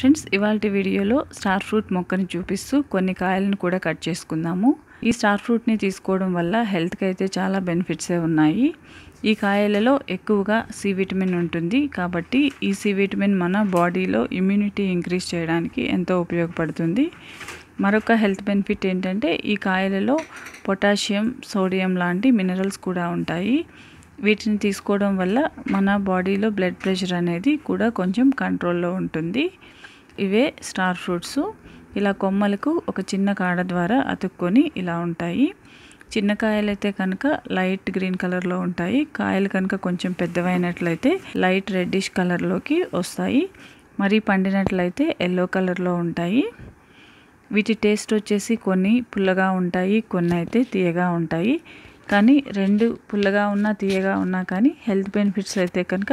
friends ఇవాళ వీడియోలో star fruit మొక్కని చూపిస్తూ కొన్ని కాయలను కూడా కట్ చేసుకుందాము ఈ స్టార్ ఫ్రూట్ని తీసుకోవడం వల్ల హెల్త్కి అయితే చాలా బెనిఫిట్సే ఉన్నాయి ఈ కాయలలో ఎక్కువగా సి విటమిన్ ఉంటుంది కాబట్టి ఈ సి విటమిన్ మన బాడీలో ఇమ్యూనిటీ ఇంక్రీజ్ చేయడానికి ఎంతో ఉపయోగపడుతుంది మరొక హెల్త్ బెనిఫిట్ ఏంటంటే ఈ కాయలలో పొటాషియం సోడియం లాంటి మినరల్స్ కూడా ఉంటాయి వీటిని తీసుకోవడం వల్ల మన బాడీలో బ్లడ్ ప్రెషర్ అనేది కూడా కొంచెం కంట్రోల్లో ఉంటుంది ఇవే స్టార్ ఫ్రూట్స్ ఇలా కొమ్మలకు ఒక చిన్న కాడ ద్వారా అతుక్కొని ఇలా ఉంటాయి చిన్న కాయలైతే కనుక లైట్ గ్రీన్ కలర్లో ఉంటాయి కాయలు కనుక కొంచెం పెద్దవైనట్లయితే లైట్ రెడ్డిష్ కలర్లోకి వస్తాయి మరీ పండినట్లయితే ఎల్లో కలర్లో ఉంటాయి వీటి టేస్ట్ వచ్చేసి కొన్ని పుల్లగా ఉంటాయి కొన్ని అయితే తీయగా ఉంటాయి కానీ రెండు పుల్లగా ఉన్నా తీయగా ఉన్నా కానీ హెల్త్ బెనిఫిట్స్ అయితే కనుక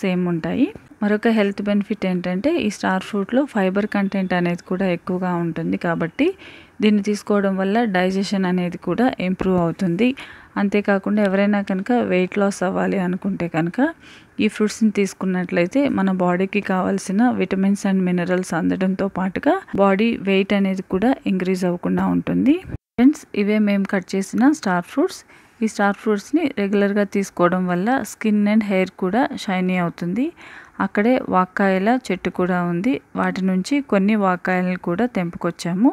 సేమ్ ఉంటాయి మరొక హెల్త్ బెనిఫిట్ ఏంటంటే ఈ స్టార్ ఫ్రూట్లో ఫైబర్ కంటెంట్ అనేది కూడా ఎక్కువగా ఉంటుంది కాబట్టి దీన్ని తీసుకోవడం వల్ల డైజెషన్ అనేది కూడా ఇంప్రూవ్ అవుతుంది అంతేకాకుండా ఎవరైనా కనుక వెయిట్ లాస్ అవ్వాలి అనుకుంటే కనుక ఈ ఫ్రూట్స్ని తీసుకున్నట్లయితే మన బాడీకి కావాల్సిన విటమిన్స్ అండ్ మినరల్స్ అందడంతో పాటుగా బాడీ వెయిట్ అనేది కూడా ఇంక్రీజ్ అవ్వకుండా ఉంటుంది ఫ్రెండ్స్ ఇవే మేము కట్ చేసిన స్టార్ ఫ్రూట్స్ ఈ స్టార్ ఫ్రూట్స్ని రెగ్యులర్గా తీసుకోవడం వల్ల స్కిన్ అండ్ హెయిర్ కూడా షైనీ అవుతుంది అక్కడే వాక్కాయల చెట్టు కూడా ఉంది వాటి నుంచి కొన్ని వాకాయలను కూడా తెంపుకొచ్చాము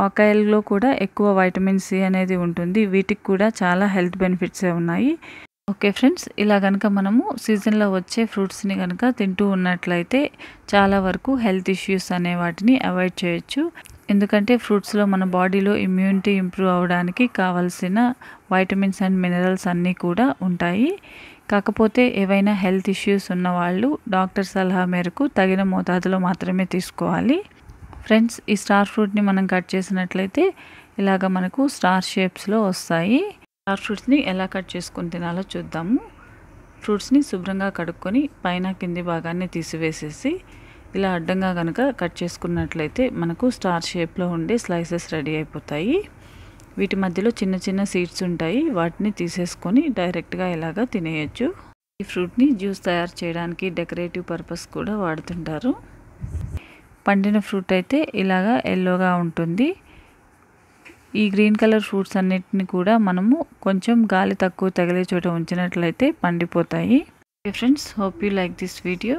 వాకాయల్లో కూడా ఎక్కువ వైటమిన్ సి అనేది ఉంటుంది వీటికి కూడా చాలా హెల్త్ బెనిఫిట్స్ ఉన్నాయి ఓకే ఫ్రెండ్స్ ఇలా కనుక మనము సీజన్లో వచ్చే ఫ్రూట్స్ని కనుక తింటూ ఉన్నట్లయితే చాలా వరకు హెల్త్ ఇష్యూస్ అనే వాటిని అవాయిడ్ చేయొచ్చు ఎందుకంటే ఫ్రూట్స్లో మన బాడీలో ఇమ్యూనిటీ ఇంప్రూవ్ అవ్వడానికి కావాల్సిన వైటమిన్స్ అండ్ మినరల్స్ అన్నీ కూడా ఉంటాయి కాకపోతే ఏవైనా హెల్త్ ఇష్యూస్ ఉన్న వాళ్ళు డాక్టర్ సలహా మేరకు తగిన మోతాదులో మాత్రమే తీసుకోవాలి ఫ్రెండ్స్ ఈ స్టార్ ఫ్రూట్ని మనం కట్ చేసినట్లయితే ఇలాగ మనకు స్టార్ షేప్స్లో వస్తాయి స్టార్ ఫ్రూట్స్ని ఎలా కట్ చేసుకుని తినాలో చూద్దాము ఫ్రూట్స్ని శుభ్రంగా కడుక్కొని పైన కింది భాగాన్ని తీసివేసేసి ఇలా అడ్డంగా కనుక కట్ చేసుకున్నట్లయితే మనకు స్టార్ షేప్లో ఉండే స్లైసెస్ రెడీ అయిపోతాయి వీటి మధ్యలో చిన్న చిన్న సీడ్స్ ఉంటాయి వాటిని తీసేసుకొని డైరెక్ట్గా ఇలాగా తినేయచ్చు ఈ ఫ్రూట్ని జ్యూస్ తయారు చేయడానికి డెకరేటివ్ పర్పస్ కూడా వాడుతుంటారు పండిన ఫ్రూట్ అయితే ఇలాగా ఎల్లోగా ఉంటుంది ఈ గ్రీన్ కలర్ ఫ్రూట్స్ అన్నిటిని కూడా మనము కొంచెం గాలి తక్కువ తగిలే చోట ఉంచినట్లయితే పండిపోతాయి friends hope you like this video